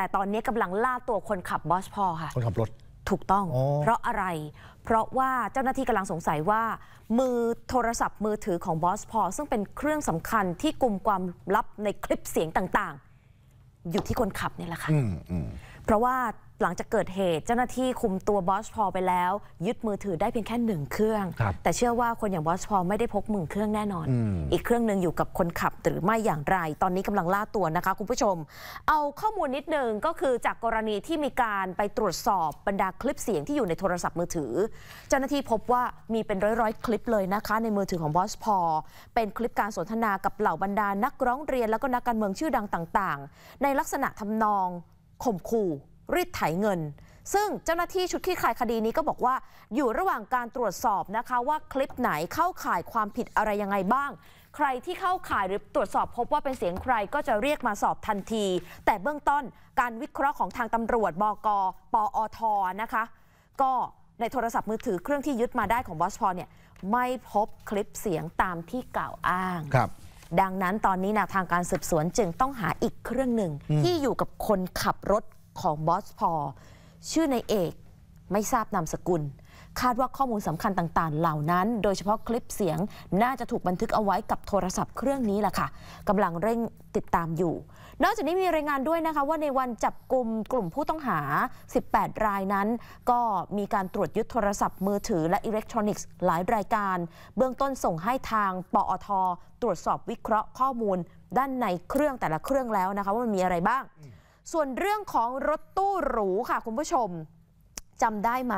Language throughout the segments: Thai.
แต่ตอนนี้กำลังล่าตัวคนขับบอสพอค่ะ คนขับรถถูกต้อง เพราะอะไร เพราะว่าเจ้าหน้าที่กำลังสงสัยว่า มือโทรศัพท์มือถือของบอสพอ ซึ่งเป็นเครื่องสำคัญที่กลุ่มความลับในคลิปเสียงต่าง ๆ อยู่ที่คนขับนี่แหละค่ะเพราะว่าหลังจากเกิดเหตุเจ้าหน้าที่คุมตัวบอสพอไปแล้ว ยึดมือถือได้เพียงแค่หนึ่งเครื่อง แต่เชื่อว่าคนอย่างบอสพอไม่ได้พกมือเครื่องแน่นอนออีกเครื่องหนึ่งอยู่กับคนขับหรือไม่อย่างไร ตอนนี้กำลังล่าตัวนะคะคุณผู้ชม เอาข้อมูลนิดนึงก็คือจากกรณีที่มีการไปตรวจสอบบรรดาคลิปเสียงที่อยู่ในโทรศัพท์มือถือ เจ้าหน้าที่พบว่ามีเป็นร้อยๆคลิปเลยนะคะ ในมือถือของบอสพอเป็นคลิปการสนทนากับเหล่าบรรดานักร้องเรียน แล้วก็นักการเมืองชื่อดังต่าง ๆ ในลักษณะทำนองข่มขู่รีดไถเงิน ซึ่งเจ้าหน้าที่ชุดคลี่คลายคดีนี้ก็บอกว่าอยู่ระหว่างการตรวจสอบนะคะว่าคลิปไหนเข้าข่ายความผิดอะไรยังไงบ้าง ใครที่เข้าข่ายหรือตรวจสอบพบว่าเป็นเสียงใครก็จะเรียกมาสอบทันที แต่เบื้องต้นการวิเคราะห์ของทางตำรวจบก ปอทนะคะ ก็ในโทรศัพท์มือถือเครื่องที่ยึดมาได้ของบอสพอเนี่ยไม่พบคลิปเสียงตามที่กล่าวอ้างครับดังนั้นตอนนี้นะทางการสืบสวนจึงต้องหาอีกเครื่องหนึ่ง ที่อยู่กับคนขับรถของบอสพอ ชื่อในเอกไม่ทราบนามสกุลคาดว่าข้อมูลสำคัญต่างๆเหล่านั้น โดยเฉพาะคลิปเสียงน่าจะถูกบันทึกเอาไว้กับโทรศัพท์เครื่องนี้แหละค่ะกำลังเร่งติดตามอยู่ นอกจากนี้มีรายงานด้วยนะคะ ว่าในวันจับกลุ่มกลุ่มผู้ต้องหา 18 รายนั้น ก็มีการตรวจยึดโทรศัพท์มือถือและอิเล็กทรอนิกส์หลายรายการ เบื้องต้นส่งให้ทางปอทตรวจสอบวิเคราะห์ข้อมูลด้านในเครื่องแต่ละเครื่องแล้วนะคะ ว่ามันมีอะไรบ้าง ส่วนเรื่องของรถตู้หรูค่ะคุณผู้ชมจำได้ไหม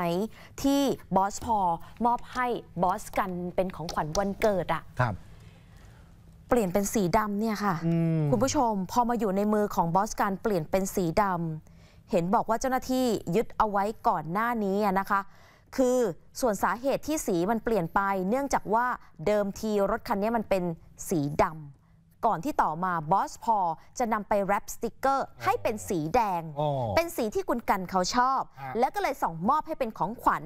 ที่บอสพอมอบให้บอสกันเป็นของขวัญวันเกิดอะับเปลี่ยนเป็นสีดำเนี่ยค่ะ คุณผู้ชมพอมาอยู่ในมือของบอสกันเปลี่ยนเป็นสีดำเห็นบอกว่าเจ้าหน้าที่ยึดเอาไว้ก่อนหน้านี้นะคะ คือส่วนสาเหตุที่สีมันเปลี่ยนไป เนื่องจากว่าเดิมทีรถคันนี้มันเป็นสีดำก่อนที่ต่อมาบอสพอจะนำไปแรปสติกเกอร์ให้เป็นสีแดง เป็นสีที่คุณกันเขาชอบ แล้วก็เลยส่งมอบให้เป็นของขวัญ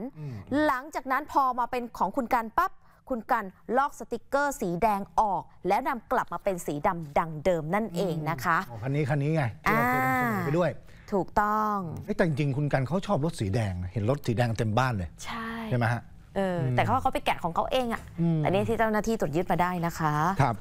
หลังจากนั้นพอมาเป็นของคุณกันปั๊บ คุณกันลอกสติกเกอร์สีแดงออก แล้วนำกลับมาเป็นสีดำดังเดิมนั่นเองนะคะคันนี้คันนี้ไงที่เราเคยนำเสนอไปด้วยถูกต้องแต่จริงๆคุณกันเขาชอบรถสีแดง เห็นรถสีแดงเต็มบ้านเลยใช่ใช่ไหมฮะเออแต่เขาเขาไปแกะของเขาเองอ่ะ อันนี้ที่เจ้าหน้าที่ตรวจยึดมาได้นะคะครับ